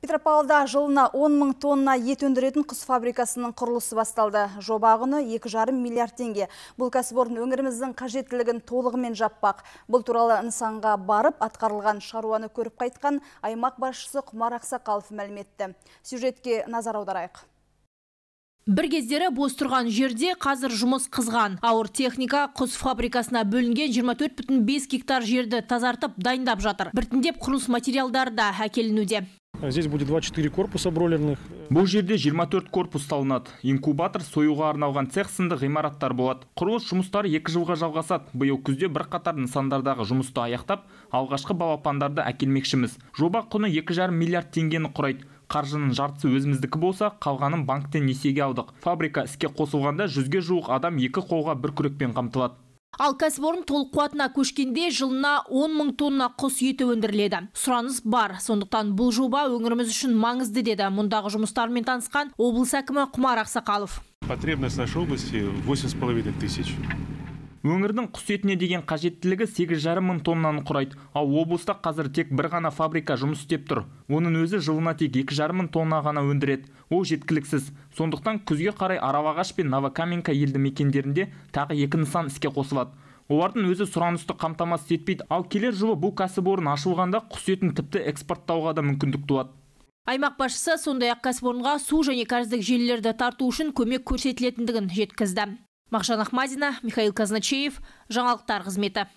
Петропавлда жылына 10 мың тонна ет өндіретін құс фабрикасының құрылысы басталды. Жоба құны 2,5 миллиард теңге. Бұл кәсіпорын өңіріміздің қажеттілігін толығымен жаппақ. Бұл туралы нысанға барып атқарылған шаруаны көріп қайтқан аймақ басшысы Құмар Ақсақалов мәліметті. Сюжетке назар аударайық. Бір кездері бос тұрған жерде қазір жұмыс қызған. Ауыр техника құс фабрикасына бөлінген 24,5 гектар жерді тазартып дайындап жатыр. Біртіндеп құрылыс материалдары да әкелінуде здесь будет 24 корпуса бройлерных бұл жерде 24 корпус салынады инкубатор сойуға арналған цех сынды ғимараттар болады құрылыс жұмыстары екі жылға жалғасады биыл күзде бір қатар нысандардағы жұмысты аяқтап алғашқы балапандарды әкелмекшіміз жоба құны 2,5 миллиард теңгені құрайды қаржының жартысы өзіміздікі болса қалғанын банктен несеге алдық фабрика іске қосылғанда жүзге жуық адам екі қолға бір күрекпен қамтылады Ал кәсіпорын толық қуатына көшкенде жылына 10 мың тонна құс еті өндіріледі. Сұраныс бар, сондықтан бұл жоба өңіріміз үшін маңызды деді. Мұндағы жұмыстармен танысқан облыс әкімі Құмар Ақсақалов. Потребность нашей области 8,5 тысяч өңірдің құс етіне деген қажеттілігі сегіз жарым мың тоннаны құрайды ал облыста қазір тек бір ғана фабрика жұмыс істеп тұр оның өзі жылына тек екі жарым мың тонна ғана өндіреді ол жеткіліксіз сондықтан күзге қарай аралағаш пен новокаменка елді мекендерінде тағы екі нысан іске қосылады олардың өзі сұранысты қамтамасыз етпейді ал келер жылы бұл кәсіпорын ашылғанда құс етін тіпті экспорттауға да мүмкіндік туады аймақ басшысы сондай ақ кәсіпорынға су және кәріздік желілерді тарту үшін көмек көрсетілетіндігін жеткізді Мағжан ахмадина михаил казначеев жаңалықтар қызметі